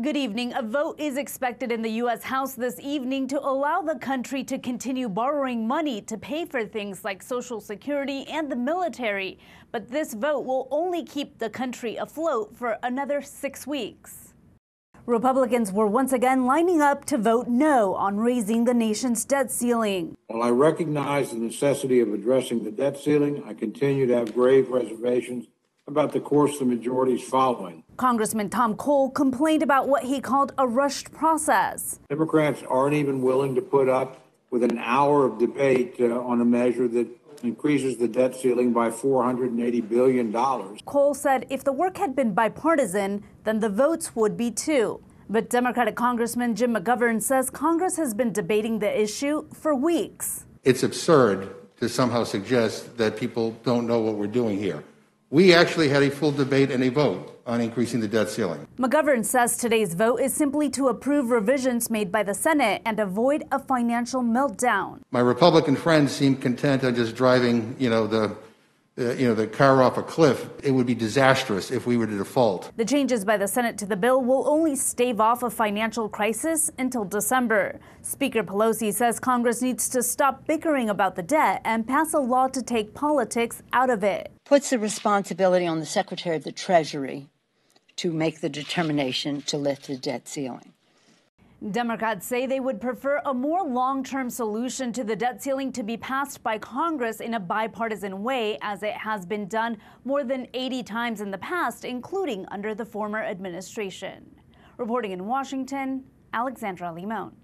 Good evening. A vote is expected in the U.S. House this evening to allow the country to continue borrowing money to pay for things like Social Security and the military. But this vote will only keep the country afloat for another six weeks. Republicans were once again lining up to vote no on raising the nation's debt ceiling. While I recognize the necessity of addressing the debt ceiling, I continue to have grave reservations about the course the majority is following. Congressman Tom Cole complained about what he called a rushed process. Democrats aren't even willing to put up with an hour of debate uh, on a measure that increases the debt ceiling by $480 billion. Cole said if the work had been bipartisan, then the votes would be too. But Democratic Congressman Jim McGovern says Congress has been debating the issue for weeks. It's absurd to somehow suggest that people don't know what we're doing here. We actually had a full debate and a vote on increasing the debt ceiling. McGovern says today's vote is simply to approve revisions made by the Senate and avoid a financial meltdown. My Republican friends seem content on just driving, you know, the uh, you know, the car off a cliff, it would be disastrous if we were to default. The changes by the Senate to the bill will only stave off a financial crisis until December. Speaker Pelosi says Congress needs to stop bickering about the debt and pass a law to take politics out of it. Puts the responsibility on the Secretary of the Treasury to make the determination to lift the debt ceiling. Democrats say they would prefer a more long term solution to the debt ceiling to be passed by Congress in a bipartisan way, as it has been done more than 80 times in the past, including under the former administration. Reporting in Washington, Alexandra Limon.